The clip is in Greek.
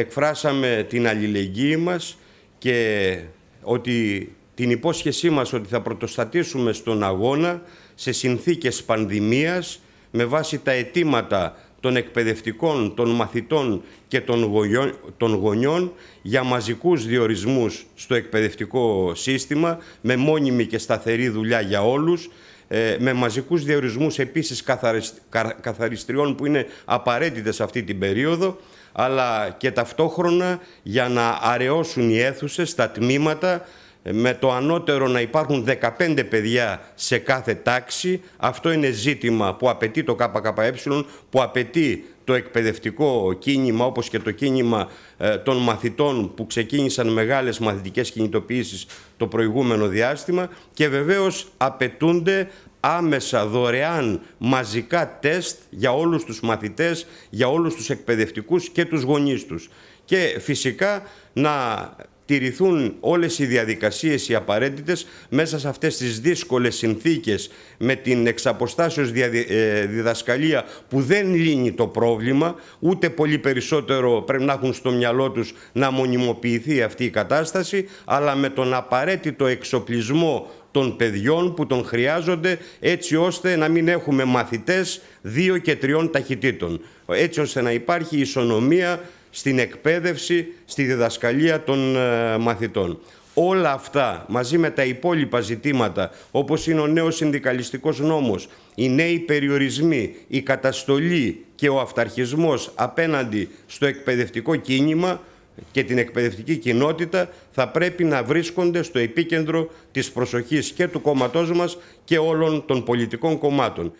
εκφράσαμε την αλληλεγγύη μας και ότι την υπόσχεσή μας ότι θα πρωτοστατήσουμε στον αγώνα σε συνθήκες πανδημίας με βάση τα αιτήματα των εκπαιδευτικών, των μαθητών και των γονιών για μαζικούς διορισμούς στο εκπαιδευτικό σύστημα με μόνιμη και σταθερή δουλειά για όλους ε, με μαζικούς διορισμούς επίσης καθαριστριών που είναι απαραίτητες αυτή την περίοδο, αλλά και ταυτόχρονα για να αραιώσουν οι αίθουσες, τα τμήματα, με το ανώτερο να υπάρχουν 15 παιδιά σε κάθε τάξη. Αυτό είναι ζήτημα που απαιτεί το ΚΚΕ, που απαιτεί το εκπαιδευτικό κίνημα όπως και το κίνημα ε, των μαθητών που ξεκίνησαν μεγάλες μαθητικές κινητοποιήσεις το προηγούμενο διάστημα και βεβαίως απαιτούνται άμεσα δωρεάν μαζικά τεστ για όλους τους μαθητές, για όλους τους εκπαιδευτικούς και τους γονείς τους. Και φυσικά να τηρηθούν όλες οι διαδικασίες οι απαραίτητες μέσα σε αυτές τις δύσκολες συνθήκες με την εξαποστάσεως ε, διδασκαλία που δεν λύνει το πρόβλημα, ούτε πολύ περισσότερο πρέπει να έχουν στο μυαλό τους να μονιμοποιηθεί αυτή η κατάσταση, αλλά με τον απαραίτητο εξοπλισμό των παιδιών που τον χρειάζονται έτσι ώστε να μην έχουμε μαθητές δύο και τριών ταχυτήτων. Έτσι ώστε να υπάρχει ισονομία στην εκπαίδευση, στη διδασκαλία των ε, μαθητών. Όλα αυτά μαζί με τα υπόλοιπα ζητήματα όπως είναι ο νέος συνδικαλιστικός νόμος, οι νέοι περιορισμοί, η καταστολή και ο αυταρχισμός απέναντι στο εκπαιδευτικό κίνημα και την εκπαιδευτική κοινότητα θα πρέπει να βρίσκονται στο επίκεντρο της προσοχής και του κόμματός μας και όλων των πολιτικών κομμάτων.